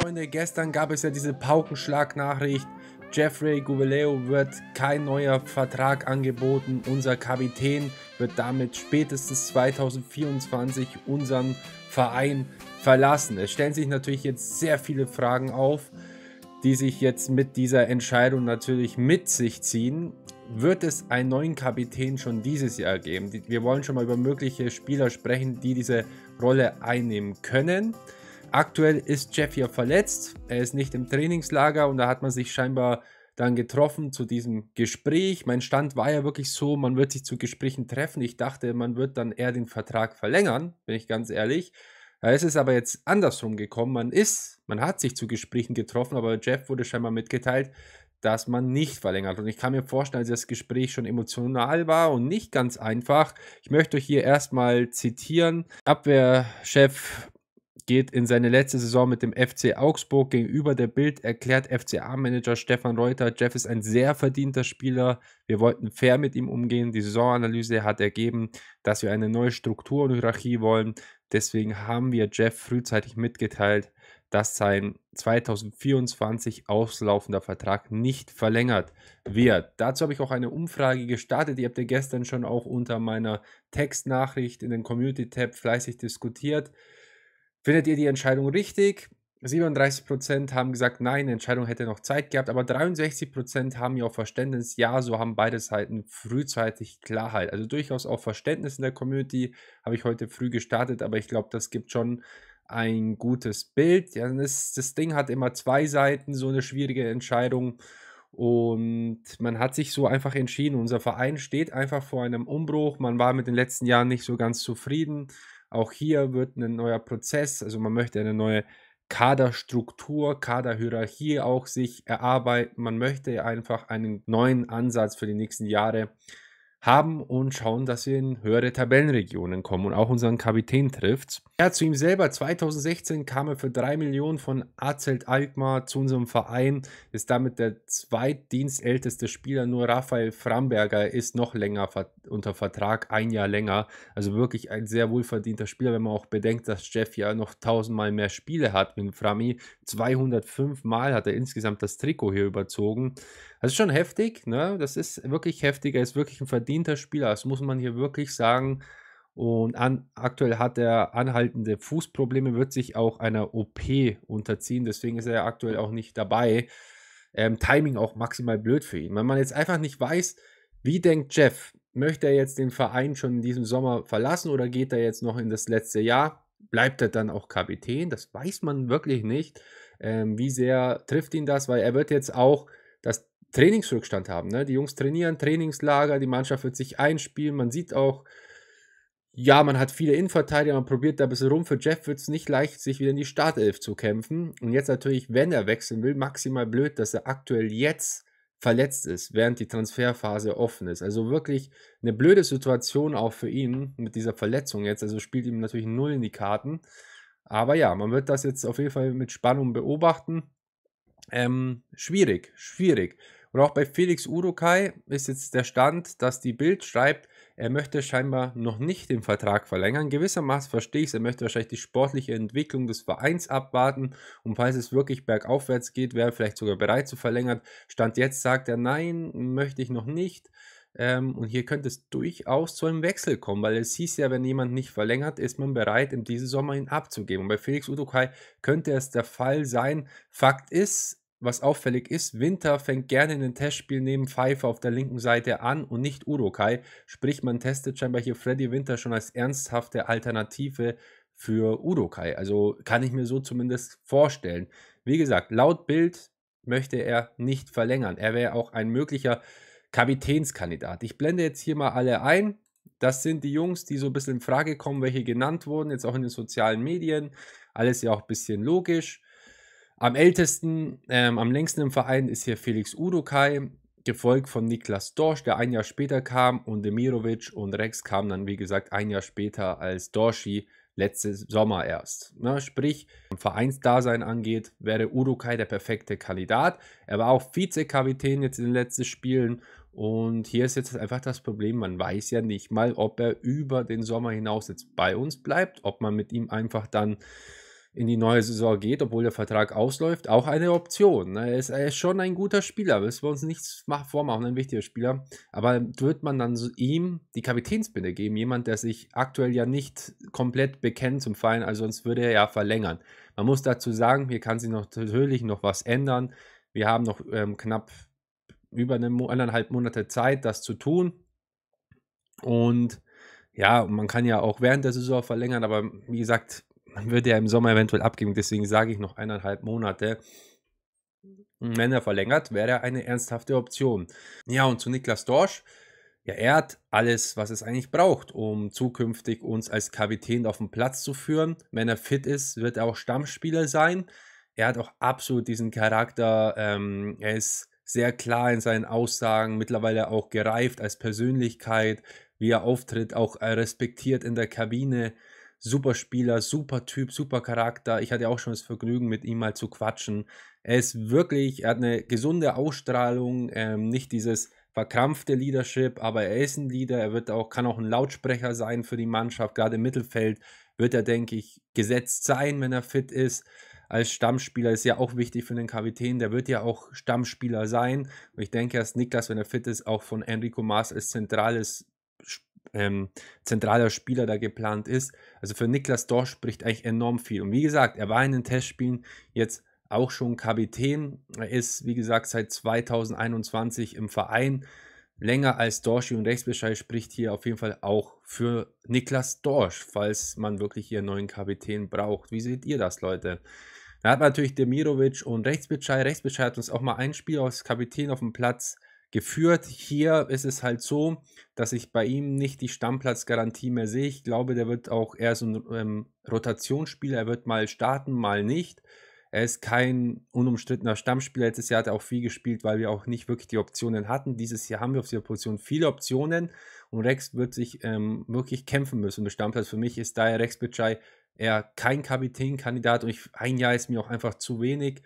Freunde, gestern gab es ja diese Paukenschlagnachricht. Jeffrey Gouveleo wird kein neuer Vertrag angeboten. Unser Kapitän wird damit spätestens 2024 unseren Verein verlassen. Es stellen sich natürlich jetzt sehr viele Fragen auf, die sich jetzt mit dieser Entscheidung natürlich mit sich ziehen. Wird es einen neuen Kapitän schon dieses Jahr geben? Wir wollen schon mal über mögliche Spieler sprechen, die diese Rolle einnehmen können. Aktuell ist Jeff ja verletzt, er ist nicht im Trainingslager und da hat man sich scheinbar dann getroffen zu diesem Gespräch. Mein Stand war ja wirklich so, man wird sich zu Gesprächen treffen. Ich dachte, man wird dann eher den Vertrag verlängern, bin ich ganz ehrlich. Da ist es aber jetzt andersrum gekommen. Man ist, man hat sich zu Gesprächen getroffen, aber Jeff wurde scheinbar mitgeteilt, dass man nicht verlängert. Und ich kann mir vorstellen, als das Gespräch schon emotional war und nicht ganz einfach. Ich möchte euch hier erstmal zitieren. Abwehrchef geht in seine letzte Saison mit dem FC Augsburg. Gegenüber der Bild erklärt FCA-Manager Stefan Reuter, Jeff ist ein sehr verdienter Spieler. Wir wollten fair mit ihm umgehen. Die Saisonanalyse hat ergeben, dass wir eine neue Struktur und Hierarchie wollen. Deswegen haben wir Jeff frühzeitig mitgeteilt, dass sein 2024 auslaufender Vertrag nicht verlängert wird. Dazu habe ich auch eine Umfrage gestartet. Die habt ihr gestern schon auch unter meiner Textnachricht in den Community-Tab fleißig diskutiert. Findet ihr die Entscheidung richtig? 37% haben gesagt, nein, die Entscheidung hätte noch Zeit gehabt, aber 63% haben ja auch Verständnis, ja, so haben beide Seiten frühzeitig Klarheit. Also durchaus auch Verständnis in der Community, habe ich heute früh gestartet, aber ich glaube, das gibt schon ein gutes Bild. Ja, das, das Ding hat immer zwei Seiten, so eine schwierige Entscheidung. Und man hat sich so einfach entschieden. Unser Verein steht einfach vor einem Umbruch. Man war mit den letzten Jahren nicht so ganz zufrieden. Auch hier wird ein neuer Prozess, also man möchte eine neue Kaderstruktur, Kaderhierarchie auch sich erarbeiten. Man möchte einfach einen neuen Ansatz für die nächsten Jahre haben und schauen, dass wir in höhere Tabellenregionen kommen und auch unseren Kapitän trifft. Ja, zu ihm selber. 2016 kam er für 3 Millionen von Azelt Alkmaar zu unserem Verein, ist damit der zweitdienstälteste Spieler. Nur Raphael Framberger ist noch länger unter Vertrag, ein Jahr länger. Also wirklich ein sehr wohlverdienter Spieler, wenn man auch bedenkt, dass Jeff ja noch tausendmal mehr Spiele hat mit Frami. 205 Mal hat er insgesamt das Trikot hier überzogen. Das ist schon heftig, ne? Das ist wirklich heftig. Er ist wirklich ein verdienter Spieler, das muss man hier wirklich sagen. Und an, aktuell hat er anhaltende Fußprobleme, wird sich auch einer OP unterziehen. Deswegen ist er ja aktuell auch nicht dabei. Ähm, Timing auch maximal blöd für ihn. Wenn man jetzt einfach nicht weiß, wie denkt Jeff, möchte er jetzt den Verein schon in diesem Sommer verlassen oder geht er jetzt noch in das letzte Jahr? Bleibt er dann auch Kapitän? Das weiß man wirklich nicht. Ähm, wie sehr trifft ihn das? Weil er wird jetzt auch dass Trainingsrückstand haben. Ne? Die Jungs trainieren, Trainingslager, die Mannschaft wird sich einspielen. Man sieht auch, ja, man hat viele Innenverteidiger, man probiert da ein bisschen rum. Für Jeff wird es nicht leicht, sich wieder in die Startelf zu kämpfen. Und jetzt natürlich, wenn er wechseln will, maximal blöd, dass er aktuell jetzt verletzt ist, während die Transferphase offen ist. Also wirklich eine blöde Situation auch für ihn mit dieser Verletzung jetzt. Also spielt ihm natürlich null in die Karten. Aber ja, man wird das jetzt auf jeden Fall mit Spannung beobachten. Ähm, schwierig, schwierig. Und auch bei Felix Urukai ist jetzt der Stand, dass die Bild schreibt, er möchte scheinbar noch nicht den Vertrag verlängern. Gewissermaßen verstehe ich es. Er möchte wahrscheinlich die sportliche Entwicklung des Vereins abwarten. Und falls es wirklich bergaufwärts geht, wäre er vielleicht sogar bereit zu verlängern. Stand jetzt sagt er, nein, möchte ich noch nicht. Ähm, und hier könnte es durchaus zu einem Wechsel kommen, weil es hieß ja, wenn jemand nicht verlängert, ist man bereit, in diesem Sommer ihn abzugeben. Und bei Felix Udokai könnte es der Fall sein. Fakt ist, was auffällig ist, Winter fängt gerne in den Testspielen neben Pfeiffer auf der linken Seite an und nicht Udokai. Sprich, man testet scheinbar hier Freddy Winter schon als ernsthafte Alternative für Udokai. Also kann ich mir so zumindest vorstellen. Wie gesagt, laut Bild möchte er nicht verlängern. Er wäre auch ein möglicher Kapitänskandidat. Ich blende jetzt hier mal alle ein. Das sind die Jungs, die so ein bisschen in Frage kommen, welche genannt wurden, jetzt auch in den sozialen Medien. Alles ja auch ein bisschen logisch. Am ältesten, ähm, am längsten im Verein ist hier Felix Udokai, gefolgt von Niklas Dorsch, der ein Jahr später kam, und Demirovic und Rex kamen dann, wie gesagt, ein Jahr später als Dorschi letztes Sommer erst. Ne? Sprich, im Vereinsdasein angeht, wäre Urukai der perfekte Kandidat. Er war auch Vizekapitän jetzt in den letzten Spielen und hier ist jetzt einfach das Problem, man weiß ja nicht mal, ob er über den Sommer hinaus jetzt bei uns bleibt, ob man mit ihm einfach dann in die neue Saison geht, obwohl der Vertrag ausläuft, auch eine Option. Ne? Er ist, er ist schon ein guter Spieler, müssen wir uns nichts vormachen, ein wichtiger Spieler. Aber wird man dann so ihm die Kapitänsbinde geben? Jemand, der sich aktuell ja nicht komplett bekennt zum Verein, also sonst würde er ja verlängern. Man muss dazu sagen, hier kann sich noch, natürlich noch was ändern. Wir haben noch ähm, knapp über eine, eineinhalb Monate Zeit, das zu tun. Und ja, man kann ja auch während der Saison verlängern, aber wie gesagt, man würde ja im Sommer eventuell abgeben. Deswegen sage ich noch eineinhalb Monate. Wenn er verlängert, wäre er eine ernsthafte Option. Ja, und zu Niklas Dorsch. Ja, er hat alles, was es eigentlich braucht, um zukünftig uns als Kapitän auf den Platz zu führen. Wenn er fit ist, wird er auch Stammspieler sein. Er hat auch absolut diesen Charakter. Ähm, er ist sehr klar in seinen Aussagen, mittlerweile auch gereift als Persönlichkeit, wie er auftritt, auch äh, respektiert in der Kabine. Super Spieler, super Typ, super Charakter. Ich hatte auch schon das Vergnügen, mit ihm mal zu quatschen. Er ist wirklich, er hat eine gesunde Ausstrahlung, ähm, nicht dieses verkrampfte Leadership, aber er ist ein Leader, er wird auch, kann auch ein Lautsprecher sein für die Mannschaft, gerade im Mittelfeld wird er, denke ich, gesetzt sein, wenn er fit ist als Stammspieler ist ja auch wichtig für den Kapitän. Der wird ja auch Stammspieler sein. Und ich denke, dass Niklas, wenn er fit ist, auch von Enrico Maas als zentrales, ähm, zentraler Spieler da geplant ist. Also für Niklas Dorsch spricht eigentlich enorm viel. Und wie gesagt, er war in den Testspielen jetzt auch schon Kapitän. Er ist, wie gesagt, seit 2021 im Verein. Länger als Dorsch und Rechtsbescheid spricht hier auf jeden Fall auch für Niklas Dorsch, falls man wirklich hier einen neuen Kapitän braucht. Wie seht ihr das, Leute? Dann hat man natürlich Demirovic und Rechtsbitschei. Rechtsbitschei hat uns auch mal ein Spiel als Kapitän auf dem Platz geführt. Hier ist es halt so, dass ich bei ihm nicht die Stammplatzgarantie mehr sehe. Ich glaube, der wird auch eher so ein ähm, Rotationsspieler. Er wird mal starten, mal nicht. Er ist kein unumstrittener Stammspieler. Letztes Jahr hat er auch viel gespielt, weil wir auch nicht wirklich die Optionen hatten. Dieses Jahr haben wir auf dieser Position viele Optionen und Rex wird sich ähm, wirklich kämpfen müssen mit Stammplatz. Für mich ist daher Rex Bitschei eher kein Kapitänkandidat und ich, ein Jahr ist mir auch einfach zu wenig,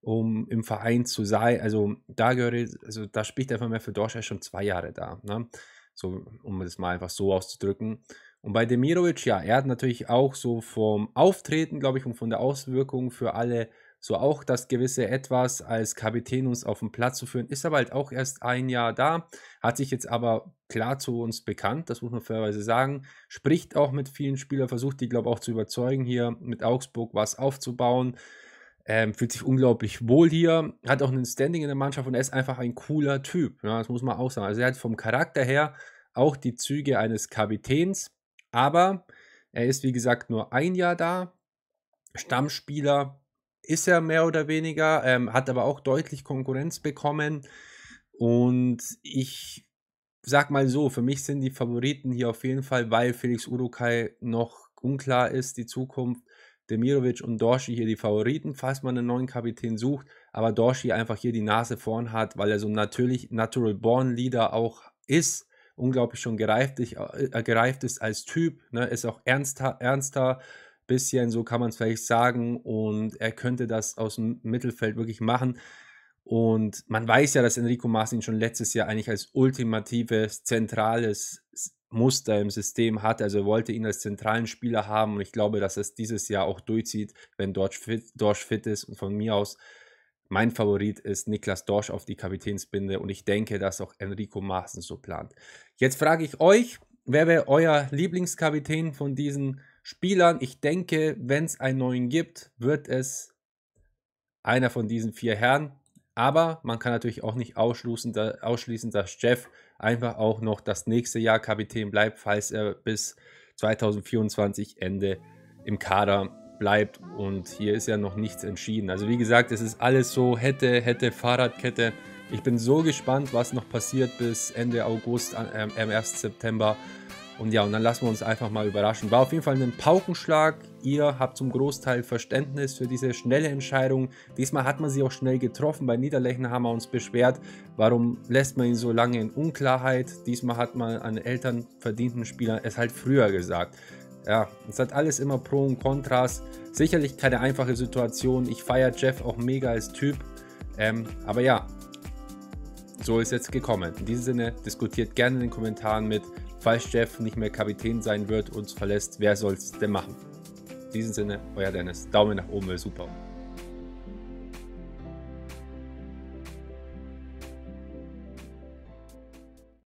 um im Verein zu sein. Also da gehöre, also da spricht einfach mehr für Dorsch, er ist schon zwei Jahre da. Ne? So, um es mal einfach so auszudrücken. Und bei Demirovic, ja, er hat natürlich auch so vom Auftreten, glaube ich, und von der Auswirkung für alle so auch das gewisse Etwas als Kapitän uns auf den Platz zu führen. Ist aber halt auch erst ein Jahr da, hat sich jetzt aber klar zu uns bekannt, das muss man fairerweise sagen. Spricht auch mit vielen Spielern, versucht die, glaube ich, auch zu überzeugen, hier mit Augsburg was aufzubauen. Ähm, fühlt sich unglaublich wohl hier, hat auch einen Standing in der Mannschaft und er ist einfach ein cooler Typ. Ja, das muss man auch sagen. Also er hat vom Charakter her auch die Züge eines Kapitäns, aber er ist wie gesagt nur ein Jahr da. Stammspieler, ist er mehr oder weniger, ähm, hat aber auch deutlich Konkurrenz bekommen. Und ich sag mal so, für mich sind die Favoriten hier auf jeden Fall, weil Felix Urukai noch unklar ist, die Zukunft. Demirovic und Dorshi hier die Favoriten, falls man einen neuen Kapitän sucht, aber Dorshi einfach hier die Nase vorn hat, weil er so natürlich Natural Born Leader auch ist, unglaublich schon gereift, äh, gereift ist als Typ, ne, ist auch ernster, ernster bisschen, so kann man es vielleicht sagen. Und er könnte das aus dem Mittelfeld wirklich machen. Und man weiß ja, dass Enrico Maas ihn schon letztes Jahr eigentlich als ultimatives, zentrales Muster im System hat. Also er wollte ihn als zentralen Spieler haben und ich glaube, dass es dieses Jahr auch durchzieht, wenn Dorsch fit, Dorsch fit ist. Und von mir aus, mein Favorit ist Niklas Dorsch auf die Kapitänsbinde und ich denke, dass auch Enrico Maaßen so plant. Jetzt frage ich euch, wer wäre euer Lieblingskapitän von diesen Spielern. Ich denke, wenn es einen neuen gibt, wird es einer von diesen vier Herren. Aber man kann natürlich auch nicht ausschließen, ausschließen dass Jeff einfach auch noch das nächste Jahr Kapitän bleibt, falls er bis 2024 Ende im Kader bleibt. Und hier ist ja noch nichts entschieden. Also wie gesagt, es ist alles so hätte, hätte, Fahrradkette. Ich bin so gespannt, was noch passiert bis Ende August, ähm, am 1. September. Und ja, und dann lassen wir uns einfach mal überraschen. War auf jeden Fall ein Paukenschlag. Ihr habt zum Großteil Verständnis für diese schnelle Entscheidung. Diesmal hat man sie auch schnell getroffen. Bei Niederlechner haben wir uns beschwert, warum lässt man ihn so lange in Unklarheit. Diesmal hat man an Eltern verdienten Spielern es halt früher gesagt. Ja, es hat alles immer Pro und Kontras. Sicherlich keine einfache Situation. Ich feiere Jeff auch mega als Typ. Ähm, aber ja, so ist jetzt gekommen. In diesem Sinne, diskutiert gerne in den Kommentaren mit. Falls Jeff nicht mehr Kapitän sein wird, und uns verlässt, wer soll es denn machen? In diesem Sinne, euer Dennis. Daumen nach oben, super.